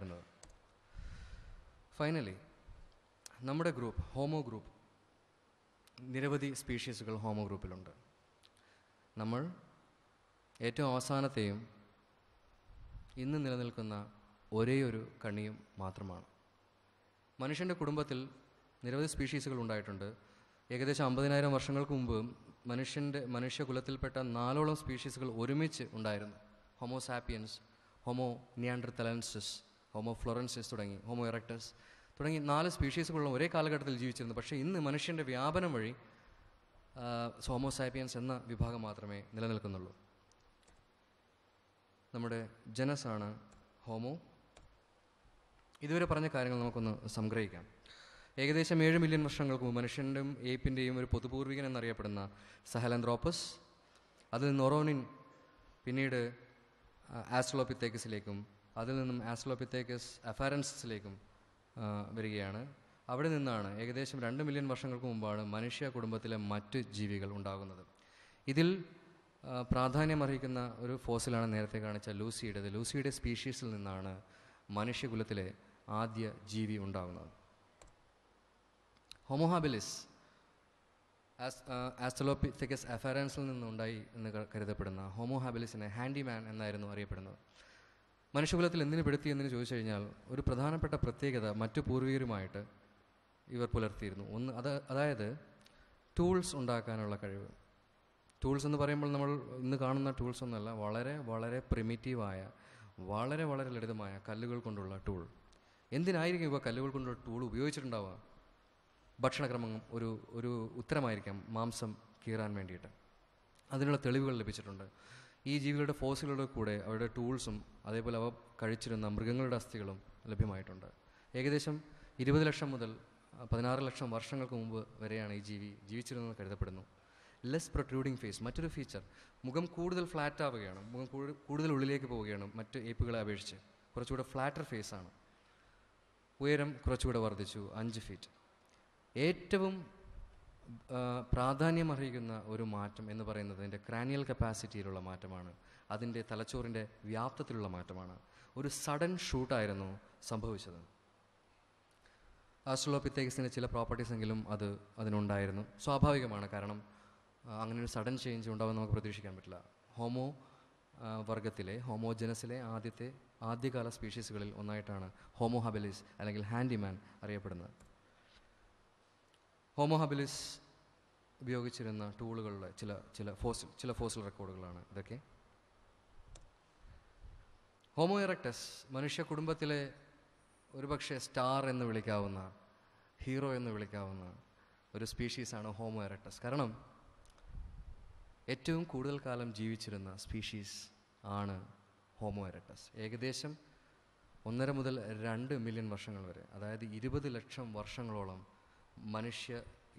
വരുന്നത് ഫൈനലി നമ്മുടെ group homo group നിരവധി സ്പീഷീസുകൾ ഹോമോ ഗ്രൂപ്പിലുണ്ട് നമ്മൾ ഏറ്റവും അവസാനത്തെയും ഇന്ന് നിലനിൽക്കുന്ന ഒരേ ഒരു കണ്ണിയും മാത്രമാണ് മനുഷ്യൻ്റെ കുടുംബത്തിൽ നിരവധി സ്പീഷീസുകൾ ഉണ്ടായിട്ടുണ്ട് ഏകദേശം അമ്പതിനായിരം വർഷങ്ങൾക്ക് മുമ്പ് മനുഷ്യൻ്റെ മനുഷ്യകുലത്തിൽപ്പെട്ട നാലോളം സ്പീഷീസുകൾ ഒരുമിച്ച് ഉണ്ടായിരുന്നു Homo sapiens Homo neanderthalensis Homo floresiensis തുടങ്ങി ഹോമോ എറക്ടസ് തുടങ്ങി നാല് സ്പീഷീസുകളും ഒരേ കാലഘട്ടത്തിൽ ജീവിച്ചിരുന്നു പക്ഷേ ഇന്ന് മനുഷ്യൻ്റെ വ്യാപനം വഴി സോമോസാപ്പിയൻസ് എന്ന വിഭാഗം മാത്രമേ നിലനിൽക്കുന്നുള്ളൂ നമ്മുടെ ജനസാണ് ഹോമോ ഇതുവരെ പറഞ്ഞ കാര്യങ്ങൾ നമുക്കൊന്ന് സംഗ്രഹിക്കാം ഏകദേശം ഏഴ് മില്യൺ വർഷങ്ങൾക്ക് മുമ്പ് മനുഷ്യൻ്റെയും ഏപ്പിൻ്റെയും ഒരു പൊതുപൂർവികൻ എന്നറിയപ്പെടുന്ന സഹലൻഡ്രോപ്പസ് അതിൽ നൊറോണിൻ പിന്നീട് ആസ്ട്രോപിത്തേക്സിലേക്കും അതിൽ നിന്നും ആസ്ട്രോപിത്തേക്കസ് അഫാരൻസിലേക്കും വരികയാണ് അവിടെ നിന്നാണ് ഏകദേശം രണ്ട് മില്യൺ വർഷങ്ങൾക്ക് മുമ്പാണ് മനുഷ്യ കുടുംബത്തിലെ മറ്റ് ജീവികൾ ഉണ്ടാകുന്നത് ഇതിൽ പ്രാധാന്യമർഹിക്കുന്ന ഒരു ഫോസിലാണ് നേരത്തെ കാണിച്ച ലൂസിയുടേത് ലൂസിയുടെ സ്പീഷീസിൽ നിന്നാണ് മനുഷ്യകുലത്തിലെ ആദ്യ ജീവി ഉണ്ടാകുന്നത് ഹോമോഹാബിലിസ് ആസ്റ്റലോപിത്തിക്കസ് അഫാരൻസിൽ നിന്നുണ്ടായി എന്ന് കരുതപ്പെടുന്ന ഹോമോഹാബിലിസിനെ ഹാൻഡിമാൻ എന്നായിരുന്നു അറിയപ്പെടുന്നത് മനുഷ്യകുലത്തിൽ എന്തിനു പെടുത്തി എന്നു ചോദിച്ചു കഴിഞ്ഞാൽ ഒരു പ്രധാനപ്പെട്ട പ്രത്യേകത മറ്റു പൂർവികരുമായിട്ട് ഇവർ പുലർത്തിയിരുന്നു ഒന്ന് അത് അതായത് ടൂൾസ് ഉണ്ടാക്കാനുള്ള കഴിവ് ടൂൾസ് എന്ന് പറയുമ്പോൾ നമ്മൾ ഇന്ന് കാണുന്ന ടൂൾസ് ഒന്നല്ല വളരെ വളരെ പ്രിമിറ്റീവായ വളരെ വളരെ ലളിതമായ കല്ലുകൾ കൊണ്ടുള്ള ടൂൾ എന്തിനായിരിക്കും ഇവ കല്ലുകൾ കൊണ്ടുള്ള ടൂൾ ഉപയോഗിച്ചിട്ടുണ്ടാവുക ഭക്ഷണക്രമം ഒരു ഒരു ഉത്തരമായിരിക്കാം മാംസം കീറാൻ വേണ്ടിയിട്ട് അതിനുള്ള തെളിവുകൾ ലഭിച്ചിട്ടുണ്ട് ഈ ജീവികളുടെ ഫോസിലുകളുടെ കൂടെ അവരുടെ ടൂൾസും അതേപോലെ അവ കഴിച്ചിരുന്ന മൃഗങ്ങളുടെ അസ്ഥികളും ലഭ്യമായിട്ടുണ്ട് ഏകദേശം ഇരുപത് ലക്ഷം മുതൽ പതിനാറ് ലക്ഷം വർഷങ്ങൾക്ക് മുമ്പ് വരെയാണ് ഈ ജീവി ജീവിച്ചിരുന്നതെന്ന് കരുതപ്പെടുന്നു ലെസ് പ്രൊട്രൂഡിംഗ് ഫേസ് മറ്റൊരു ഫീച്ചർ മുഖം കൂടുതൽ ഫ്ലാറ്റ് ആവുകയാണ് മുഖം കൂടുതൽ ഉള്ളിലേക്ക് പോവുകയാണ് മറ്റ് ഏപ്പുകളെ അപേക്ഷിച്ച് കുറച്ചുകൂടെ ഫ്ലാറ്റർ ഫേസാണ് ഉയരം കുറച്ചുകൂടെ വർദ്ധിച്ചു അഞ്ച് ഫീറ്റ് ഏറ്റവും പ്രാധാന്യം അർഹിക്കുന്ന ഒരു മാറ്റം എന്ന് പറയുന്നത് അതിൻ്റെ ക്രാനിയൽ കപ്പാസിറ്റിയിലുള്ള മാറ്റമാണ് അതിൻ്റെ തലച്ചോറിൻ്റെ വ്യാപ്തത്തിലുള്ള മാറ്റമാണ് ഒരു സഡൻ ഷൂട്ടായിരുന്നു സംഭവിച്ചത് ആസ്ട്രോപിത്തേക്സിൻ്റെ ചില പ്രോപ്പർട്ടീസ് എങ്കിലും അത് അതിനുണ്ടായിരുന്നു സ്വാഭാവികമാണ് കാരണം അങ്ങനെ ഒരു സഡൻ ചേഞ്ച് ഉണ്ടാവുമെന്ന് നമുക്ക് പ്രതീക്ഷിക്കാൻ പറ്റില്ല ഹോമോ വർഗത്തിലെ ഹോമോജനസിലെ ആദ്യത്തെ ആദ്യകാല സ്പീഷീസുകളിൽ ഒന്നായിട്ടാണ് ഹോമോഹബലിസ് അല്ലെങ്കിൽ ഹാൻഡിമാൻ അറിയപ്പെടുന്നത് ഹോമോഹബിലിസ് ഉപയോഗിച്ചിരുന്ന ടൂളുകളുടെ ചില ചില ഫോസിൽ ചില ഫോസിൽ റെക്കോർഡുകളാണ് ഇതൊക്കെ ഹോമോ ഇറക്ടസ് മനുഷ്യ കുടുംബത്തിലെ ഒരുപക്ഷെ സ്റ്റാർ എന്ന് വിളിക്കാവുന്ന ഹീറോ എന്ന് വിളിക്കാവുന്ന ഒരു സ്പീഷീസാണ് ഹോമോ ഇറക്ടസ് കാരണം ഏറ്റവും കൂടുതൽ കാലം ജീവിച്ചിരുന്ന സ്പീഷീസ് ആണ് ഹോമോ ഇറക്ടസ് ഏകദേശം ഒന്നര മുതൽ രണ്ട് മില്യൺ വർഷങ്ങൾ വരെ അതായത് ഇരുപത് ലക്ഷം വർഷങ്ങളോളം മനുഷ്യ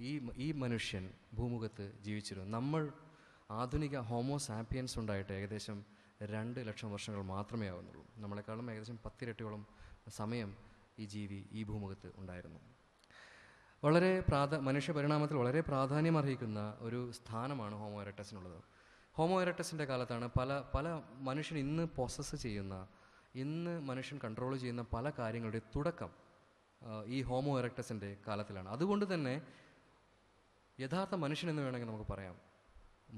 ഈ ഈ മനുഷ്യൻ ഭൂമുഖത്ത് ജീവിച്ചിരുന്നു നമ്മൾ ആധുനിക ഹോമോസാപ്പിയൻസ് ഉണ്ടായിട്ട് ഏകദേശം രണ്ട് ലക്ഷം വർഷങ്ങൾ മാത്രമേ ആവുന്നുള്ളൂ നമ്മളെക്കാളും ഏകദേശം പത്തിരട്ടിയോളം സമയം ഈ ജീവി ഈ ഭൂമുഖത്ത് ഉണ്ടായിരുന്നു വളരെ പ്രാധാ മനുഷ്യ പരിണാമത്തിൽ വളരെ പ്രാധാന്യം അർഹിക്കുന്ന ഒരു സ്ഥാനമാണ് ഹോമോ എറക്ടസിനുള്ളത് ഹോമോ എറക്ടസിൻ്റെ കാലത്താണ് പല പല മനുഷ്യൻ ഇന്ന് പ്രോസസ്സ് ചെയ്യുന്ന ഇന്ന് മനുഷ്യൻ കൺട്രോൾ ചെയ്യുന്ന പല കാര്യങ്ങളുടെ തുടക്കം ഈ ഹോമോ എറക്ടസിൻ്റെ കാലത്തിലാണ് അതുകൊണ്ട് തന്നെ യഥാർത്ഥ മനുഷ്യനെന്ന് വേണമെങ്കിൽ നമുക്ക് പറയാം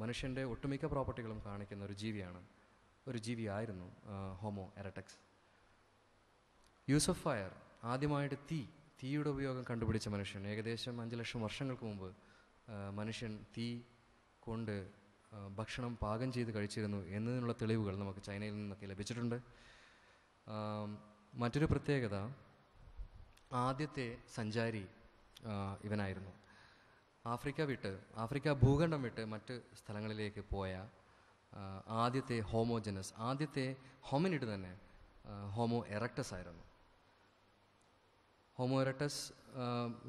മനുഷ്യൻ്റെ ഒട്ടുമിക്ക പ്രോപ്പർട്ടികളും കാണിക്കുന്ന ഒരു ജീവിയാണ് ഒരു ജീവിയായിരുന്നു ഹോമോ എറക്ടക്സ് യൂസഫ് ഫയർ ആദ്യമായിട്ട് തീ തീയുടെ ഉപയോഗം കണ്ടുപിടിച്ച മനുഷ്യൻ ഏകദേശം അഞ്ച് ലക്ഷം വർഷങ്ങൾക്ക് മുമ്പ് മനുഷ്യൻ തീ കൊണ്ട് ഭക്ഷണം പാകം ചെയ്ത് കഴിച്ചിരുന്നു എന്നതിനുള്ള തെളിവുകൾ നമുക്ക് ചൈനയിൽ നിന്നൊക്കെ ലഭിച്ചിട്ടുണ്ട് മറ്റൊരു പ്രത്യേകത ആദ്യത്തെ സഞ്ചാരി ഇവനായിരുന്നു ആഫ്രിക്ക വിട്ട് ആഫ്രിക്ക ഭൂഖണ്ഡം വിട്ട് മറ്റ് സ്ഥലങ്ങളിലേക്ക് പോയ ആദ്യത്തെ ഹോമോജനസ് ആദ്യത്തെ ഹോമിനിഡ് തന്നെ ഹോമോ എറക്ടസ് ആയിരുന്നു ഹോമോ എറക്ടസ്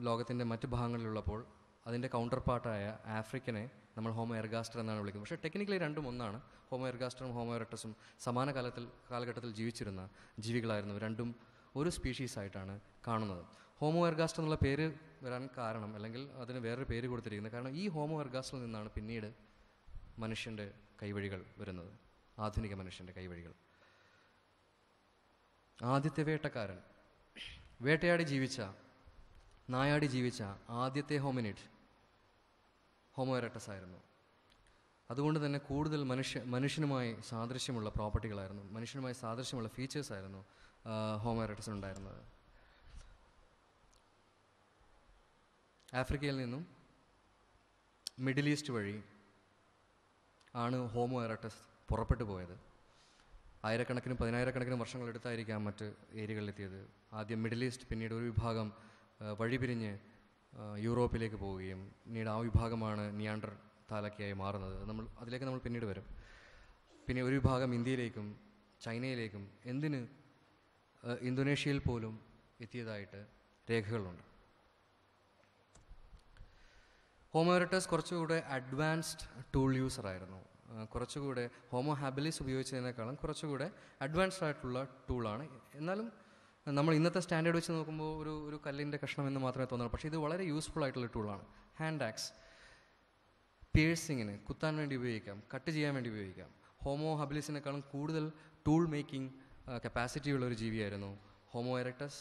ലോകത്തിൻ്റെ മറ്റ് ഭാഗങ്ങളിലുള്ളപ്പോൾ അതിൻ്റെ കൗണ്ടർ പാർട്ടായ ആഫ്രിക്കനെ നമ്മൾ ഹോമോ എർഗാസ്റ്റർ എന്നാണ് വിളിക്കുന്നത് പക്ഷേ ടെക്നിക്കലി രണ്ടും ഒന്നാണ് ഹോമോ എർഗാസ്റ്ററും ഹോമോ എറക്ടസും സമാന കാലത്തിൽ കാലഘട്ടത്തിൽ ജീവിച്ചിരുന്ന ജീവികളായിരുന്നു രണ്ടും ഒരു സ്പീഷീസായിട്ടാണ് കാണുന്നത് ഹോമോ എർഗാസ്റ്റ് എന്നുള്ള പേര് വരാൻ കാരണം അല്ലെങ്കിൽ അതിന് വേറൊരു പേര് കൊടുത്തിരിക്കുന്നത് കാരണം ഈ ഹോമോ എർഗാസ്റ്റിൽ നിന്നാണ് പിന്നീട് മനുഷ്യൻ്റെ കൈവഴികൾ വരുന്നത് ആധുനിക മനുഷ്യൻ്റെ കൈവഴികൾ ആദ്യത്തെ വേട്ടക്കാരൻ വേട്ടയാടി ജീവിച്ച നായാടി ജീവിച്ച ആദ്യത്തെ ഹോമിനിറ്റ് ഹോമോ എറക്ടസ് ആയിരുന്നു അതുകൊണ്ട് തന്നെ കൂടുതൽ മനുഷ്യ മനുഷ്യനുമായി സാദൃശ്യമുള്ള പ്രോപ്പർട്ടികളായിരുന്നു മനുഷ്യനുമായി സാദൃശ്യമുള്ള ഫീച്ചേഴ്സ് ആയിരുന്നു ഹോമറൈറ്റസ് ഉണ്ടായിരുന്നത് ആഫ്രിക്കയിൽ നിന്നും മിഡിൽ ഈസ്റ്റ് വഴി ആണ് ഹോമോ എറട്ടസ് പുറപ്പെട്ടു പോയത് ആയിരക്കണക്കിന് പതിനായിരക്കണക്കിന് വർഷങ്ങളെടുത്തായിരിക്കാം മറ്റ് ഏരിയകളിലെത്തിയത് ആദ്യം മിഡിൽ ഈസ്റ്റ് പിന്നീട് ഒരു വിഭാഗം വഴിപിരിഞ്ഞ് യൂറോപ്പിലേക്ക് പോവുകയും പിന്നീട് ആ വിഭാഗമാണ് നിയാണ്ടർ താലക്കയായി മാറുന്നത് നമ്മൾ അതിലേക്ക് നമ്മൾ പിന്നീട് വരും പിന്നെ ഒരു വിഭാഗം ഇന്ത്യയിലേക്കും ചൈനയിലേക്കും എന്തിന് ഇന്തോനേഷ്യയിൽ പോലും എത്തിയതായിട്ട് രേഖകളുണ്ട് ഹോമോറിറ്റസ് കുറച്ചുകൂടെ അഡ്വാൻസ്ഡ് ടൂൾ യൂസറായിരുന്നു കുറച്ചുകൂടെ ഹോമോ ഹാബിലിസ് ഉപയോഗിച്ചതിനേക്കാളും കുറച്ചുകൂടെ അഡ്വാൻസ്ഡ് ആയിട്ടുള്ള ടൂളാണ് എന്നാലും നമ്മൾ ഇന്നത്തെ സ്റ്റാൻഡേർഡ് വെച്ച് നോക്കുമ്പോൾ ഒരു ഒരു കല്ലിൻ്റെ കഷ്ണം എന്ന് മാത്രമേ തോന്നുള്ളൂ പക്ഷേ ഇത് വളരെ യൂസ്ഫുൾ ആയിട്ടുള്ള ടൂളാണ് ഹാൻഡ് ആക്സ് പേഴ്സിങ്ങിന് കുത്താൻ വേണ്ടി ഉപയോഗിക്കാം കട്ട് ചെയ്യാൻ വേണ്ടി ഉപയോഗിക്കാം ഹോമോ ഹബിലിസിനേക്കാളും കൂടുതൽ ടൂൾ മേക്കിംഗ് കപ്പാസിറ്റി ഒരു ജീവിയായിരുന്നു ഹോമോ എറക്ടസ്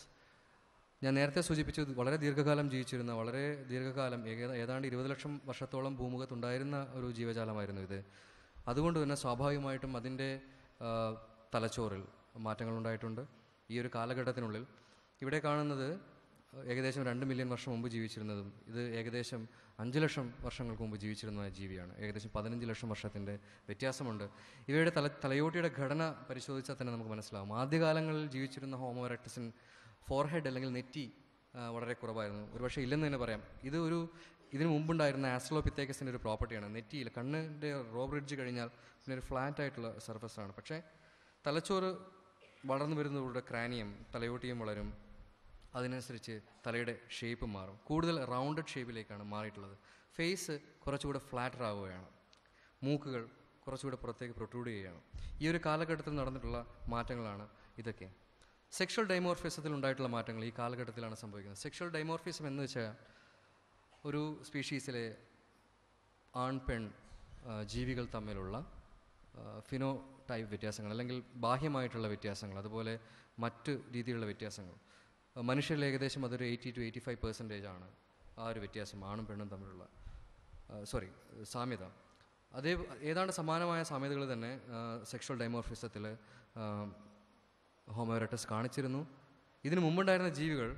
ഞാൻ നേരത്തെ സൂചിപ്പിച്ചു വളരെ ദീർഘകാലം ജീവിച്ചിരുന്ന വളരെ ദീർഘകാലം ഏതാണ്ട് ഇരുപത് ലക്ഷം വർഷത്തോളം ഭൂമുഖത്തുണ്ടായിരുന്ന ഒരു ജീവജാലമായിരുന്നു ഇത് അതുകൊണ്ട് തന്നെ സ്വാഭാവികമായിട്ടും അതിൻ്റെ തലച്ചോറിൽ മാറ്റങ്ങളുണ്ടായിട്ടുണ്ട് ഈ ഒരു കാലഘട്ടത്തിനുള്ളിൽ ഇവിടെ കാണുന്നത് ഏകദേശം രണ്ട് മില്യൺ വർഷം മുമ്പ് ജീവിച്ചിരുന്നതും ഇത് ഏകദേശം അഞ്ച് ലക്ഷം വർഷങ്ങൾക്ക് മുമ്പ് ജീവിച്ചിരുന്ന ജീവിയാണ് ഏകദേശം പതിനഞ്ച് ലക്ഷം വർഷത്തിൻ്റെ വ്യത്യാസമുണ്ട് ഇവയുടെ തല തലയോട്ടിയുടെ ഘടന പരിശോധിച്ചാൽ തന്നെ നമുക്ക് മനസ്സിലാവും ആദ്യകാലങ്ങളിൽ ജീവിച്ചിരുന്ന ഹോമോറക്ടസിൻ ഫോർഹെഡ് അല്ലെങ്കിൽ നെറ്റി വളരെ കുറവായിരുന്നു ഒരുപക്ഷെ ഇല്ലെന്ന് തന്നെ പറയാം ഇത് ഒരു ഇതിനു മുമ്പുണ്ടായിരുന്ന ആസ്ട്രോപിത്തേക്കസിൻ്റെ ഒരു പ്രോപ്പർട്ടിയാണ് നെറ്റിയിൽ കണ്ണിൻ്റെ റോ ബ്രിഡ്ജ് കഴിഞ്ഞാൽ പിന്നെ ഒരു ഫ്ലാറ്റ് ആയിട്ടുള്ള സർഫസാണ് പക്ഷേ തലച്ചോറ് വളർന്നു വരുന്നവരുടെ ക്രാനിയം തലയോട്ടിയും വളരും അതിനനുസരിച്ച് തലയുടെ ഷേപ്പ് മാറും കൂടുതൽ റൗണ്ടഡ് ഷേപ്പിലേക്കാണ് മാറിയിട്ടുള്ളത് ഫേസ് കുറച്ചുകൂടെ ഫ്ലാറ്റർ ആവുകയാണ് മൂക്കുകൾ കുറച്ചുകൂടെ പുറത്തേക്ക് പ്രൊട്രൂഡ് ചെയ്യുകയാണ് ഈ ഒരു കാലഘട്ടത്തിൽ നടന്നിട്ടുള്ള മാറ്റങ്ങളാണ് ഇതൊക്കെ സെക്ഷൽ ഡൈമോർഫിസത്തിൽ ഉണ്ടായിട്ടുള്ള മാറ്റങ്ങൾ ഈ കാലഘട്ടത്തിലാണ് സംഭവിക്കുന്നത് സെക്ഷൽ ഡൈമോർഫിസം എന്ന് വെച്ചാൽ ഒരു സ്പീഷീസിലെ ആൺ പെൺ ജീവികൾ തമ്മിലുള്ള ഫിനോ ടൈപ്പ് വ്യത്യാസങ്ങൾ അല്ലെങ്കിൽ ബാഹ്യമായിട്ടുള്ള വ്യത്യാസങ്ങൾ അതുപോലെ മറ്റ് രീതിയിലുള്ള വ്യത്യാസങ്ങൾ മനുഷ്യരിൽ ഏകദേശം അതൊരു eighty two eighty five percentage ആണ് ആ ഒരു വ്യത്യാസം ആണും പെണ്ണും തമ്മിലുള്ള സോറി സാമ്യത അതേ ഏതാണ്ട് സമാനമായ സാമ്യതകൾ തന്നെ സെക്ഷൽ ഡൈമോർഫിസത്തിൽ ഹോമോറട്ടസ് കാണിച്ചിരുന്നു ഇതിനു മുമ്പുണ്ടായിരുന്ന ജീവികൾ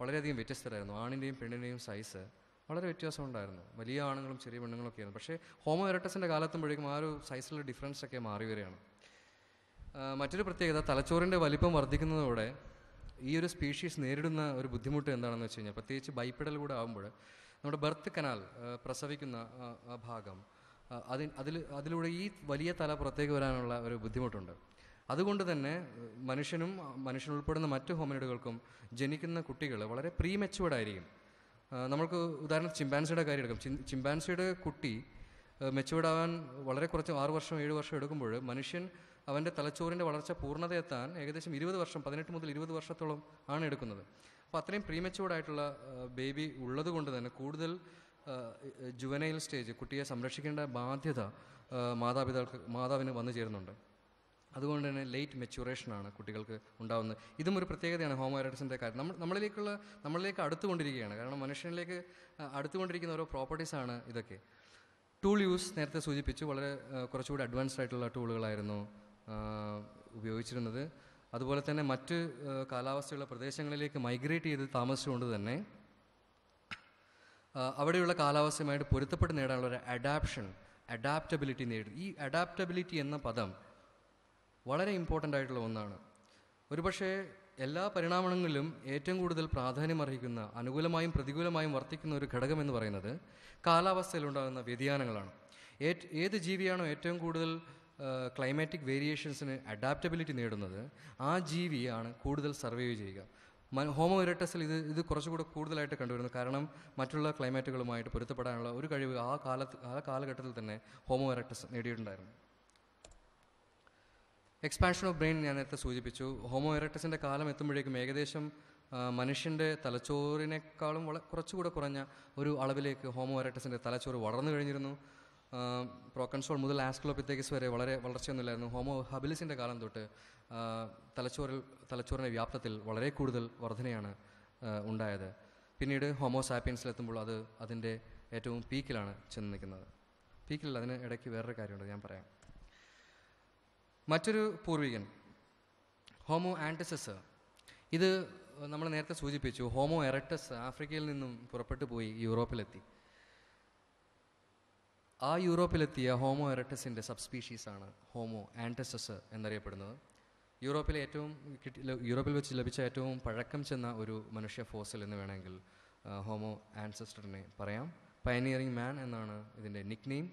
വളരെയധികം വ്യത്യസ്തരായിരുന്നു ആണിൻ്റെയും പെണ്ണിൻ്റെയും സൈസ് വളരെ വ്യത്യാസം ഉണ്ടായിരുന്നു വലിയ ആണുങ്ങളും ചെറിയ പെണ്ണുങ്ങളൊക്കെ ആയിരുന്നു പക്ഷേ ഹോമോ കാലത്തുമ്പോഴേക്കും ആ ഒരു സൈസിലുള്ള ഡിഫറൻസ് ഒക്കെ മാറി വരികയാണ് മറ്റൊരു പ്രത്യേകത തലച്ചോറിൻ്റെ വലിപ്പം വർദ്ധിക്കുന്നതോടെ ഈ ഒരു സ്പീഷീസ് നേരിടുന്ന ഒരു ബുദ്ധിമുട്ട് എന്താണെന്ന് വെച്ച് കഴിഞ്ഞാൽ പ്രത്യേകിച്ച് ബൈപ്പിടൽ കൂടെ ആകുമ്പോൾ നമ്മുടെ ബർത്ത് കനാൽ പ്രസവിക്കുന്ന ഭാഗം അതി അതിൽ അതിലൂടെ ഈ വലിയ തല പുറത്തേക്ക് വരാനുള്ള ഒരു ബുദ്ധിമുട്ടുണ്ട് അതുകൊണ്ട് തന്നെ മനുഷ്യനും മനുഷ്യൻ ഉൾപ്പെടുന്ന മറ്റു ഹോമിനിഡുകൾക്കും ജനിക്കുന്ന കുട്ടികൾ വളരെ ആയിരിക്കും നമ്മൾക്ക് ഉദാഹരണം ചിമ്പാൻസിയുടെ കാര്യം എടുക്കാം ചിമ്പാൻസിയുടെ കുട്ടി മെച്ചുവേർഡാവാൻ വളരെ കുറച്ച് ആറ് വർഷം ഏഴ് വർഷം എടുക്കുമ്പോൾ മനുഷ്യൻ അവൻ്റെ തലച്ചോറിൻ്റെ വളർച്ച പൂർണ്ണതയെത്താൻ ഏകദേശം ഇരുപത് വർഷം പതിനെട്ട് മുതൽ ഇരുപത് വർഷത്തോളം ആണ് എടുക്കുന്നത് അപ്പോൾ അത്രയും പ്രീമച്ചുവർഡായിട്ടുള്ള ബേബി ഉള്ളതുകൊണ്ട് തന്നെ കൂടുതൽ ജുവനൈൽ സ്റ്റേജ് കുട്ടിയെ സംരക്ഷിക്കേണ്ട ബാധ്യത മാതാപിതാക്കൾക്ക് മാതാവിന് വന്നു ചേരുന്നുണ്ട് അതുകൊണ്ട് തന്നെ ലേറ്റ് മെച്ചുറേഷനാണ് കുട്ടികൾക്ക് ഉണ്ടാകുന്നത് ഇതും ഒരു പ്രത്യേകതയാണ് ഹോമോറൈഡ്സിൻ്റെ കാര്യം നമ്മൾ നമ്മളിലേക്കുള്ള നമ്മളിലേക്ക് അടുത്തുകൊണ്ടിരിക്കുകയാണ് കാരണം മനുഷ്യനിലേക്ക് അടുത്തുകൊണ്ടിരിക്കുന്ന ഓരോ പ്രോപ്പർട്ടീസാണ് ഇതൊക്കെ ടൂൾ യൂസ് നേരത്തെ സൂചിപ്പിച്ചു വളരെ കുറച്ചുകൂടി അഡ്വാൻസ്ഡ് ആയിട്ടുള്ള ടൂളുകളായിരുന്നു ഉപയോഗിച്ചിരുന്നത് അതുപോലെ തന്നെ മറ്റ് കാലാവസ്ഥയുള്ള പ്രദേശങ്ങളിലേക്ക് മൈഗ്രേറ്റ് ചെയ്ത് താമസിച്ചുകൊണ്ട് തന്നെ അവിടെയുള്ള കാലാവസ്ഥയുമായിട്ട് പൊരുത്തപ്പെട്ട് നേടാനുള്ള ഒരു അഡാപ്ഷൻ അഡാപ്റ്റബിലിറ്റി നേടി ഈ അഡാപ്റ്റബിലിറ്റി എന്ന പദം വളരെ ഇമ്പോർട്ടൻ്റ് ആയിട്ടുള്ള ഒന്നാണ് ഒരുപക്ഷെ എല്ലാ പരിണാമങ്ങളിലും ഏറ്റവും കൂടുതൽ പ്രാധാന്യം അർഹിക്കുന്ന അനുകൂലമായും പ്രതികൂലമായും വർത്തിക്കുന്ന ഒരു ഘടകം എന്ന് പറയുന്നത് കാലാവസ്ഥയിലുണ്ടാകുന്ന വ്യതിയാനങ്ങളാണ് ഏത് ജീവിയാണോ ഏറ്റവും കൂടുതൽ ക്ലൈമാറ്റിക് വേരിയേഷൻസിന് അഡാപ്റ്റബിലിറ്റി നേടുന്നത് ആ ജീവിയാണ് കൂടുതൽ സർവൈവ് ചെയ്യുക ഹോമോ ഇരട്ടസിൽ ഇത് ഇത് കുറച്ചുകൂടെ കൂടുതലായിട്ട് കണ്ടുവരുന്നു കാരണം മറ്റുള്ള ക്ലൈമാറ്റുകളുമായിട്ട് പൊരുത്തപ്പെടാനുള്ള ഒരു കഴിവ് ആ കാലത്ത് ആ കാലഘട്ടത്തിൽ തന്നെ ഹോമോ ഇരട്ടസ് നേടിയിട്ടുണ്ടായിരുന്നു എക്സ്പാൻഷൻ ഓഫ് ബ്രെയിൻ ഞാൻ നേരത്തെ സൂചിപ്പിച്ചു ഹോമോ ഇരട്ടസിൻ്റെ കാലം എത്തുമ്പോഴേക്കും ഏകദേശം മനുഷ്യൻ്റെ തലച്ചോറിനേക്കാളും വള കുറച്ചുകൂടെ കുറഞ്ഞ ഒരു അളവിലേക്ക് ഹോമോ ഇരട്ടസിൻ്റെ തലച്ചോറ് വളർന്നു കഴിഞ്ഞിരുന്നു പ്രോക്കൺസോൾ മുതൽ ആസ്ക്ലോപിത്തേക്കിസ് വരെ വളരെ വളർച്ചയൊന്നുമില്ലായിരുന്നു ഹോമോ ഹബിലിസിൻ്റെ കാലം തൊട്ട് തലച്ചോറിൽ തലച്ചോറിൻ്റെ വ്യാപ്തത്തിൽ വളരെ കൂടുതൽ വർധനയാണ് ഉണ്ടായത് പിന്നീട് ഹോമോ സാപ്പിയൻസിലെത്തുമ്പോൾ അത് അതിൻ്റെ ഏറ്റവും പീക്കിലാണ് ചെന്ന് നിൽക്കുന്നത് പീക്കിലല്ല അതിന് ഇടയ്ക്ക് വേറൊരു കാര്യമുണ്ട് ഞാൻ പറയാം മറ്റൊരു പൂർവികൻ ഹോമോ ആൻറ്റസസ് ഇത് നമ്മൾ നേരത്തെ സൂചിപ്പിച്ചു ഹോമോ എറക്ടസ് ആഫ്രിക്കയിൽ നിന്നും പുറപ്പെട്ടു പോയി യൂറോപ്പിലെത്തി ആ യൂറോപ്പിലെത്തിയ ഹോമോ എറട്ടസിൻ്റെ സബ്സ്പീഷീസാണ് ഹോമോ ആൻറ്റസസ് എന്നറിയപ്പെടുന്നത് യൂറോപ്പിലെ ഏറ്റവും യൂറോപ്പിൽ വെച്ച് ലഭിച്ച ഏറ്റവും പഴക്കം ചെന്ന ഒരു മനുഷ്യ ഫോസൽ എന്ന് വേണമെങ്കിൽ ഹോമോ ആൻസസ്റ്ററിനെ പറയാം പയനിയറിംഗ് മാൻ എന്നാണ് ഇതിൻ്റെ നിക് നെയിം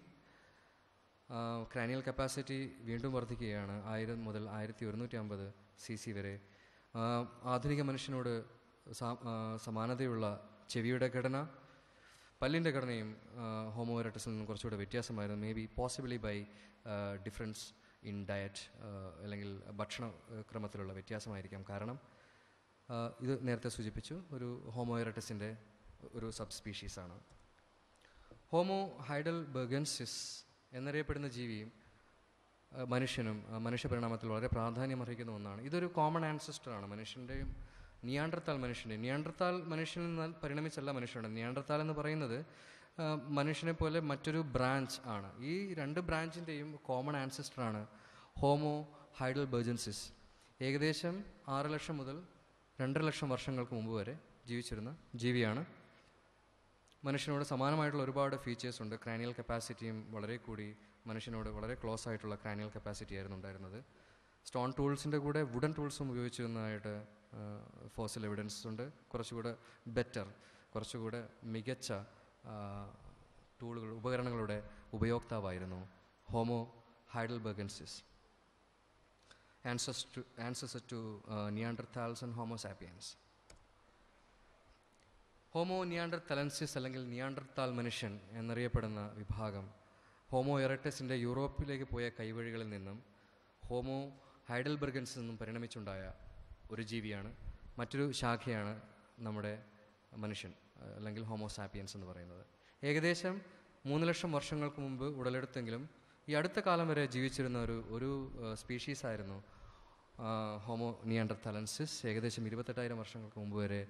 ക്രാനിയൽ കപ്പാസിറ്റി വീണ്ടും വർദ്ധിക്കുകയാണ് ആയിരം മുതൽ ആയിരത്തി ഒരുന്നൂറ്റി അമ്പത് സി സി വരെ ആധുനിക മനുഷ്യനോട് സമാനതയുള്ള ചെവിയുടെ ഘടന പല്ലിൻ്റെ ഘടനയും ഹോമോവെറൈറ്റിസിൽ നിന്നും കുറച്ചുകൂടെ വ്യത്യാസമായിരുന്നു maybe possibly by difference in diet അല്ലെങ്കിൽ ഭക്ഷണ ക്രമത്തിലുള്ള വ്യത്യാസമായിരിക്കാം കാരണം ഇത് നേരത്തെ സൂചിപ്പിച്ചു ഒരു ഹോമോയറട്ടിസിൻ്റെ ഒരു സബ് സ്പീഷീസാണ് ഹോമോ ഹൈഡൽ ബർഗൻസിസ് എന്നറിയപ്പെടുന്ന ജീവിയും മനുഷ്യനും മനുഷ്യ പരിണാമത്തിൽ വളരെ പ്രാധാന്യം അർഹിക്കുന്ന ഒന്നാണ് ഇതൊരു കോമൺ ആൻസിസ്റ്ററാണ് മനുഷ്യൻ്റെയും നിയാണ്ടർത്താൽ മനുഷ്യനെ നിയാണ്ടർത്താൽ മനുഷ്യനിൽ എന്നാൽ പരിണമിച്ചല്ല മനുഷ്യനാണ് നിയാണ്ടർത്താൽ എന്ന് പറയുന്നത് മനുഷ്യനെ പോലെ മറ്റൊരു ബ്രാഞ്ച് ആണ് ഈ രണ്ട് ബ്രാഞ്ചിൻ്റെയും കോമൺ ആൻസിസ്റ്ററാണ് ഹോമോ ഹൈഡൽ ബേജൻസിസ് ഏകദേശം ആറ് ലക്ഷം മുതൽ രണ്ടര ലക്ഷം വർഷങ്ങൾക്ക് മുമ്പ് വരെ ജീവിച്ചിരുന്ന ജീവിയാണ് മനുഷ്യനോട് സമാനമായിട്ടുള്ള ഒരുപാട് ഫീച്ചേഴ്സ് ഉണ്ട് ക്രാനിയൽ കപ്പാസിറ്റിയും വളരെ കൂടി മനുഷ്യനോട് വളരെ ക്ലോസ് ആയിട്ടുള്ള ക്രാനിയൽ കപ്പാസിറ്റി ആയിരുന്നു ഉണ്ടായിരുന്നത് സ്റ്റോൺ ടൂൾസിൻ്റെ കൂടെ വുഡൻ ടൂൾസും ഉപയോഗിച്ചിരുന്നതായിട്ട് ഫോസിൽ എവിഡൻസ് ഉണ്ട് കുറച്ചുകൂടെ ബെറ്റർ കുറച്ചുകൂടെ മികച്ച ടൂളുകൾ ഉപകരണങ്ങളുടെ ഉപയോക്താവായിരുന്നു homo ഹൈഡൽബർഗൻസിസ് ആൻസസ് to ആൻസസ് to നിയാണ്ടർതാൽസ് and Homo sapiens homo നിയാണ്ടർ തലൻസിസ് അല്ലെങ്കിൽ നിയാണ്ടർത്താൽ മനുഷ്യൻ എന്നറിയപ്പെടുന്ന വിഭാഗം ഹോമോ എറട്ടസിൻ്റെ യൂറോപ്പിലേക്ക് പോയ കൈവഴികളിൽ നിന്നും ഹോമോ ഹൈഡൽബർഗൻസിൽ നിന്നും പരിണമിച്ചുണ്ടായ ഒരു ജീവിയാണ് മറ്റൊരു ശാഖയാണ് നമ്മുടെ മനുഷ്യൻ അല്ലെങ്കിൽ ഹോമോസാപ്പിയൻസ് എന്ന് പറയുന്നത് ഏകദേശം മൂന്ന് ലക്ഷം വർഷങ്ങൾക്ക് മുമ്പ് ഉടലെടുത്തെങ്കിലും ഈ അടുത്ത കാലം വരെ ജീവിച്ചിരുന്ന ഒരു ഒരു സ്പീഷീസ് ആയിരുന്നു ഹോമോ നിയാൻഡർതലൻസിസ് ഏകദേശം ഇരുപത്തെട്ടായിരം വർഷങ്ങൾക്ക് മുമ്പ് വരെ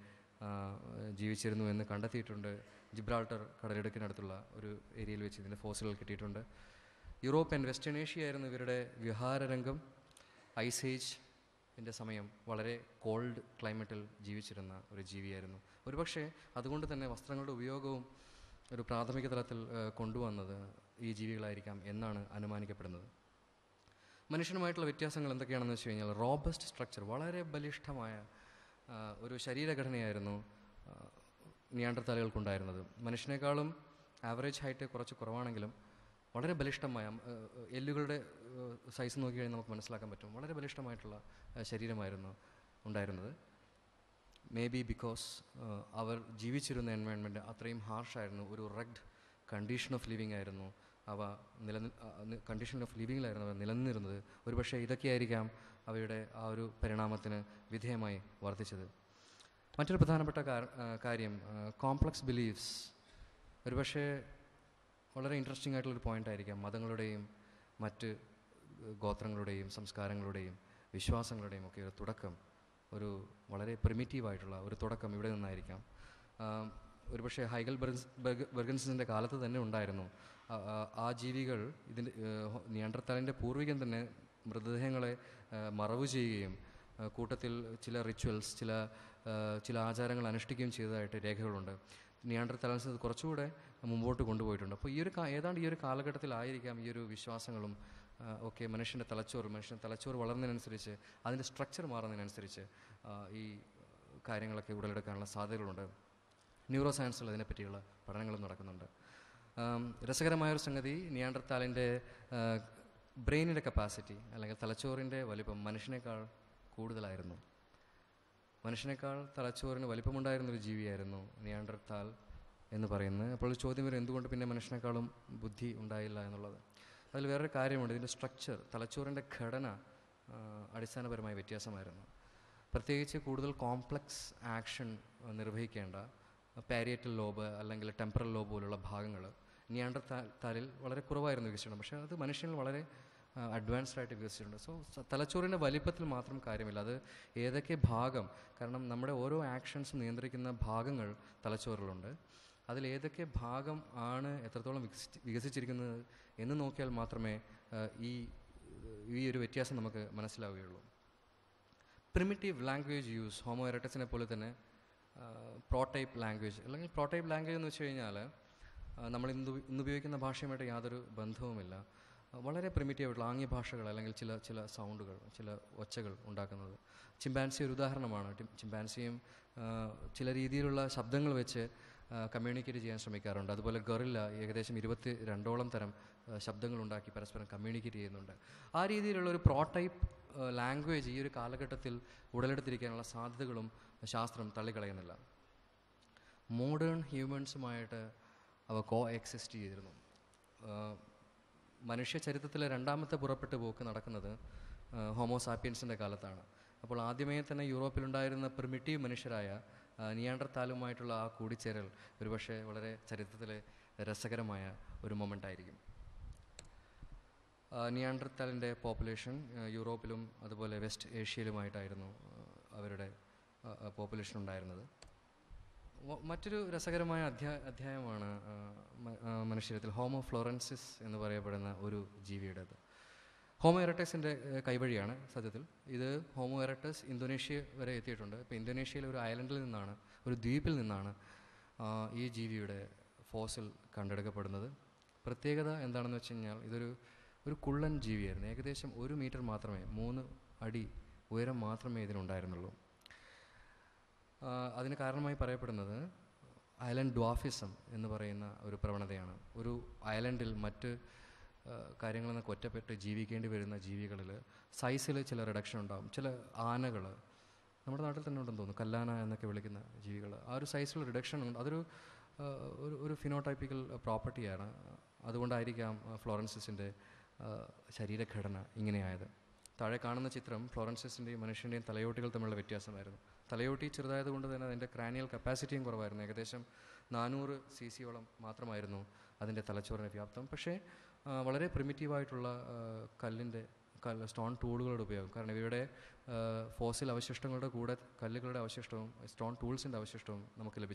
ജീവിച്ചിരുന്നു എന്ന് കണ്ടെത്തിയിട്ടുണ്ട് ജിബ്രാൾട്ടർ കടലെടുക്കിനടുത്തുള്ള ഒരു ഏരിയയിൽ വെച്ച് ഇതിൻ്റെ ഫോസിലുകൾ കിട്ടിയിട്ടുണ്ട് യൂറോപ്യൻ വെസ്റ്റേൺ ഏഷ്യ ആയിരുന്നു ഇവരുടെ വിഹാരരംഗം ഐസേജ് എൻ്റെ സമയം വളരെ കോൾഡ് ക്ലൈമറ്റിൽ ജീവിച്ചിരുന്ന ഒരു ജീവിയായിരുന്നു ഒരുപക്ഷെ അതുകൊണ്ട് തന്നെ വസ്ത്രങ്ങളുടെ ഉപയോഗവും ഒരു പ്രാഥമിക തലത്തിൽ കൊണ്ടുവന്നത് ഈ ജീവികളായിരിക്കാം എന്നാണ് അനുമാനിക്കപ്പെടുന്നത് മനുഷ്യനുമായിട്ടുള്ള വ്യത്യാസങ്ങൾ എന്തൊക്കെയാണെന്ന് വെച്ച് കഴിഞ്ഞാൽ റോബസ്റ്റ് സ്ട്രക്ചർ വളരെ ബലിഷ്ഠമായ ഒരു ശരീരഘടനയായിരുന്നു നിയാണ്ടർത്താലുകൾക്കുണ്ടായിരുന്നത് മനുഷ്യനേക്കാളും ആവറേജ് ഹൈറ്റ് കുറച്ച് കുറവാണെങ്കിലും വളരെ ബലിഷ്ഠമായ എല്ലുകളുടെ സൈസ് നോക്കി കഴിഞ്ഞാൽ നമുക്ക് മനസ്സിലാക്കാൻ പറ്റും വളരെ ബലിഷ്ടമായിട്ടുള്ള ശരീരമായിരുന്നു ഉണ്ടായിരുന്നത് മേ ബി ബിക്കോസ് അവർ ജീവിച്ചിരുന്ന എൻവയൺമെൻറ്റ് അത്രയും ഹാർഷായിരുന്നു ഒരു റഗ്ഡ് കണ്ടീഷൻ ഓഫ് ലിവിംഗ് ആയിരുന്നു അവ നില കണ്ടീഷൻ ഓഫ് ലിവിങ്ങിലായിരുന്നു അവ നിലനിന്നിരുന്നത് ഒരുപക്ഷെ ഇതൊക്കെയായിരിക്കാം അവയുടെ ആ ഒരു പരിണാമത്തിന് വിധേയമായി വർദ്ധിച്ചത് മറ്റൊരു പ്രധാനപ്പെട്ട കാര്യം കോംപ്ലക്സ് ബിലീഫ്സ് ഒരുപക്ഷെ വളരെ ഇൻട്രസ്റ്റിംഗ് ആയിട്ടുള്ളൊരു പോയിൻ്റ് ആയിരിക്കാം മതങ്ങളുടെയും മറ്റ് ഗോത്രങ്ങളുടെയും സംസ്കാരങ്ങളുടെയും വിശ്വാസങ്ങളുടെയും ഒക്കെ ഒരു തുടക്കം ഒരു വളരെ പ്രിമിറ്റീവായിട്ടുള്ള ഒരു തുടക്കം ഇവിടെ നിന്നായിരിക്കാം ഒരുപക്ഷെ ഹൈഗൽ ബർഗ് ബെർഗൻസിൻ്റെ കാലത്ത് തന്നെ ഉണ്ടായിരുന്നു ആ ജീവികൾ ഇതിൻ്റെ നിയന്ത്രത്താലിൻ്റെ പൂർവികൻ തന്നെ മൃതദേഹങ്ങളെ മറവ് ചെയ്യുകയും കൂട്ടത്തിൽ ചില റിച്വൽസ് ചില ചില ആചാരങ്ങൾ അനുഷ്ഠിക്കുകയും ചെയ്തതായിട്ട് രേഖകളുണ്ട് നിയാണ്ടർ തലൻസ് കുറച്ചുകൂടെ മുമ്പോട്ട് കൊണ്ടുപോയിട്ടുണ്ട് അപ്പോൾ ഈ ഒരു ഏതാണ്ട് ഈ ഒരു കാലഘട്ടത്തിലായിരിക്കാം ഈ ഒരു വിശ്വാസങ്ങളും ഒക്കെ മനുഷ്യൻ്റെ തലച്ചോറ് മനുഷ്യൻ്റെ തലച്ചോറ് വളർന്നതിനനുസരിച്ച് അതിൻ്റെ സ്ട്രക്ചർ മാറുന്നതിനനുസരിച്ച് ഈ കാര്യങ്ങളൊക്കെ ഉടലെടുക്കാനുള്ള സാധ്യതകളുണ്ട് ന്യൂറോ സയൻസിൽ അതിനെപ്പറ്റിയുള്ള പഠനങ്ങളും നടക്കുന്നുണ്ട് രസകരമായൊരു സംഗതി നിയാണ്ടർത്താലിൻ്റെ ബ്രെയിനിൻ്റെ കപ്പാസിറ്റി അല്ലെങ്കിൽ തലച്ചോറിൻ്റെ വലിപ്പം മനുഷ്യനേക്കാൾ കൂടുതലായിരുന്നു മനുഷ്യനേക്കാൾ തലച്ചോറിന് വലിപ്പമുണ്ടായിരുന്നൊരു ജീവിയായിരുന്നു നിയാണ്ടർത്താൽ എന്ന് പറയുന്നത് അപ്പോൾ ചോദ്യം വരും എന്തുകൊണ്ട് പിന്നെ മനുഷ്യനേക്കാളും ബുദ്ധി ഉണ്ടായില്ല എന്നുള്ളത് അതിൽ വേറൊരു കാര്യമുണ്ട് ഇതിൻ്റെ സ്ട്രക്ചർ തലച്ചോറിൻ്റെ ഘടന അടിസ്ഥാനപരമായ വ്യത്യാസമായിരുന്നു പ്രത്യേകിച്ച് കൂടുതൽ കോംപ്ലക്സ് ആക്ഷൻ നിർവഹിക്കേണ്ട പാരിയറ്റൽ ലോബ് അല്ലെങ്കിൽ ടെമ്പറൽ ലോബ് പോലുള്ള ഭാഗങ്ങൾ നിയാണ്ടർ തലിൽ വളരെ കുറവായിരുന്നു വികസിച്ചിട്ടുണ്ട് പക്ഷേ അത് മനുഷ്യനിൽ വളരെ അഡ്വാൻസ്ഡ് ആയിട്ട് വികസിച്ചിട്ടുണ്ട് സോ തലച്ചോറിൻ്റെ വലിപ്പത്തിൽ മാത്രം കാര്യമില്ല അത് ഏതൊക്കെ ഭാഗം കാരണം നമ്മുടെ ഓരോ ആക്ഷൻസും നിയന്ത്രിക്കുന്ന ഭാഗങ്ങൾ തലച്ചോറിലുണ്ട് അതിലേതൊക്കെ ഭാഗം ആണ് എത്രത്തോളം വികസിച്ചിരിക്കുന്നത് എന്ന് നോക്കിയാൽ മാത്രമേ ഈ ഈ ഒരു വ്യത്യാസം നമുക്ക് മനസ്സിലാവുകയുള്ളൂ പ്രിമിറ്റീവ് ലാംഗ്വേജ് യൂസ് ഹോമോ എറട്ടസിനെ പോലെ തന്നെ പ്രോട്ടൈപ്പ് ലാംഗ്വേജ് അല്ലെങ്കിൽ പ്രോട്ടൈപ്പ് ലാംഗ്വേജ് എന്ന് വെച്ച് കഴിഞ്ഞാൽ നമ്മൾ ഇന്ന് ഉപയോഗിക്കുന്ന ഭാഷയുമായിട്ട് യാതൊരു ബന്ധവുമില്ല വളരെ പ്രിമിറ്റീവ് ആയിട്ടുള്ള ആംഗ്യ ഭാഷകൾ അല്ലെങ്കിൽ ചില ചില സൗണ്ടുകൾ ചില ഒച്ചകൾ ഉണ്ടാക്കുന്നത് ചിമ്പാൻസി ഒരു ഉദാഹരണമാണ് ചിമ്പാൻസിയും ചില രീതിയിലുള്ള ശബ്ദങ്ങൾ വെച്ച് കമ്മ്യൂണിക്കേറ്റ് ചെയ്യാൻ ശ്രമിക്കാറുണ്ട് അതുപോലെ ഗറില്ല ഏകദേശം ഇരുപത്തി രണ്ടോളം തരം ശബ്ദങ്ങൾ ഉണ്ടാക്കി പരസ്പരം കമ്മ്യൂണിക്കേറ്റ് ചെയ്യുന്നുണ്ട് ആ രീതിയിലുള്ള ഒരു പ്രോട്ടൈപ്പ് ലാംഗ്വേജ് ഈ ഒരു കാലഘട്ടത്തിൽ ഉടലെടുത്തിരിക്കാനുള്ള സാധ്യതകളും ശാസ്ത്രം തള്ളിക്കളയുന്നില്ല മോഡേൺ ഹ്യൂമൻസുമായിട്ട് അവ കോ എക്സിസ്റ്റ് ചെയ്തിരുന്നു മനുഷ്യ ചരിത്രത്തിലെ രണ്ടാമത്തെ പുറപ്പെട്ടു പോക്ക് നടക്കുന്നത് ഹോമോസാപ്പിയൻസിൻ്റെ കാലത്താണ് അപ്പോൾ ആദ്യമേ തന്നെ യൂറോപ്പിലുണ്ടായിരുന്ന പ്രിമിറ്റീവ് മനുഷ്യരായ നിയാണ്ടർത്താലുമായിട്ടുള്ള ആ കൂടിച്ചേരൽ ഒരുപക്ഷെ വളരെ ചരിത്രത്തിലെ രസകരമായ ഒരു ആയിരിക്കും നിയാണ്ടർത്താലിൻ്റെ പോപ്പുലേഷൻ യൂറോപ്പിലും അതുപോലെ വെസ്റ്റ് ഏഷ്യയിലുമായിട്ടായിരുന്നു അവരുടെ പോപ്പുലേഷൻ ഉണ്ടായിരുന്നത് മറ്റൊരു രസകരമായ അധ്യാ അധ്യായമാണ് മനുഷ്യരത്തിൽ ഹോമോ ഫ്ലോറൻസിസ് എന്ന് പറയപ്പെടുന്ന ഒരു ജീവിയുടേത് ഹോമോ എറക്ടസിൻ്റെ കൈവഴിയാണ് സത്യത്തിൽ ഇത് ഹോമോ എറട്ടസ് ഇന്തോനേഷ്യ വരെ എത്തിയിട്ടുണ്ട് ഇപ്പോൾ ഇന്തോനേഷ്യയിലെ ഒരു ഐലൻഡിൽ നിന്നാണ് ഒരു ദ്വീപിൽ നിന്നാണ് ഈ ജീവിയുടെ ഫോസിൽ കണ്ടെടുക്കപ്പെടുന്നത് പ്രത്യേകത എന്താണെന്ന് വെച്ച് കഴിഞ്ഞാൽ ഇതൊരു ഒരു കുള്ളൻ ജീവിയായിരുന്നു ഏകദേശം ഒരു മീറ്റർ മാത്രമേ മൂന്ന് അടി ഉയരം മാത്രമേ ഇതിനുണ്ടായിരുന്നുള്ളൂ അതിന് കാരണമായി പറയപ്പെടുന്നത് ഐലൻഡ് ഡ്വാഫിസം എന്ന് പറയുന്ന ഒരു പ്രവണതയാണ് ഒരു ഐലൻഡിൽ മറ്റ് കാര്യങ്ങളിൽ നിന്ന് ഒറ്റപ്പെട്ട് ജീവിക്കേണ്ടി വരുന്ന ജീവികളിൽ സൈസിൽ ചില റിഡക്ഷൻ ഉണ്ടാകും ചില ആനകൾ നമ്മുടെ നാട്ടിൽ തന്നെ ഉണ്ടെന്ന് തോന്നുന്നു കല്ലാന എന്നൊക്കെ വിളിക്കുന്ന ജീവികൾ ആ ഒരു സൈസിൽ റിഡക്ഷൻ ഉണ്ട് അതൊരു ഒരു ഒരു ഫിനോടൈപ്പിക്കൽ പ്രോപ്പർട്ടിയാണ് അതുകൊണ്ടായിരിക്കാം ഫ്ലോറൻസിൻ്റെ ശരീരഘടന ഇങ്ങനെയായത് താഴെ കാണുന്ന ചിത്രം ഫ്ലോറൻസിൻ്റെയും മനുഷ്യൻ്റെയും തലയോട്ടികൾ തമ്മിലുള്ള വ്യത്യാസമായിരുന്നു തലയോട്ടി ചെറുതായതുകൊണ്ട് തന്നെ അതിൻ്റെ ക്രാനിയൽ കപ്പാസിറ്റിയും കുറവായിരുന്നു ഏകദേശം നാനൂറ് സി സിയോളം മാത്രമായിരുന്നു അതിൻ്റെ തലച്ചോറിൻ്റെ വ്യാപ്തം പക്ഷേ വളരെ പ്രിമിറ്റീവായിട്ടുള്ള കല്ലിൻ്റെ കല്ല് സ്റ്റോൺ ടൂളുകളുടെ ഉപയോഗം കാരണം ഇവയുടെ ഫോസിൽ അവശിഷ്ടങ്ങളുടെ കൂടെ കല്ലുകളുടെ അവശിഷ്ടവും സ്റ്റോൺ ടൂൾസിൻ്റെ അവശിഷ്ടവും നമുക്ക് ലഭിച്ചു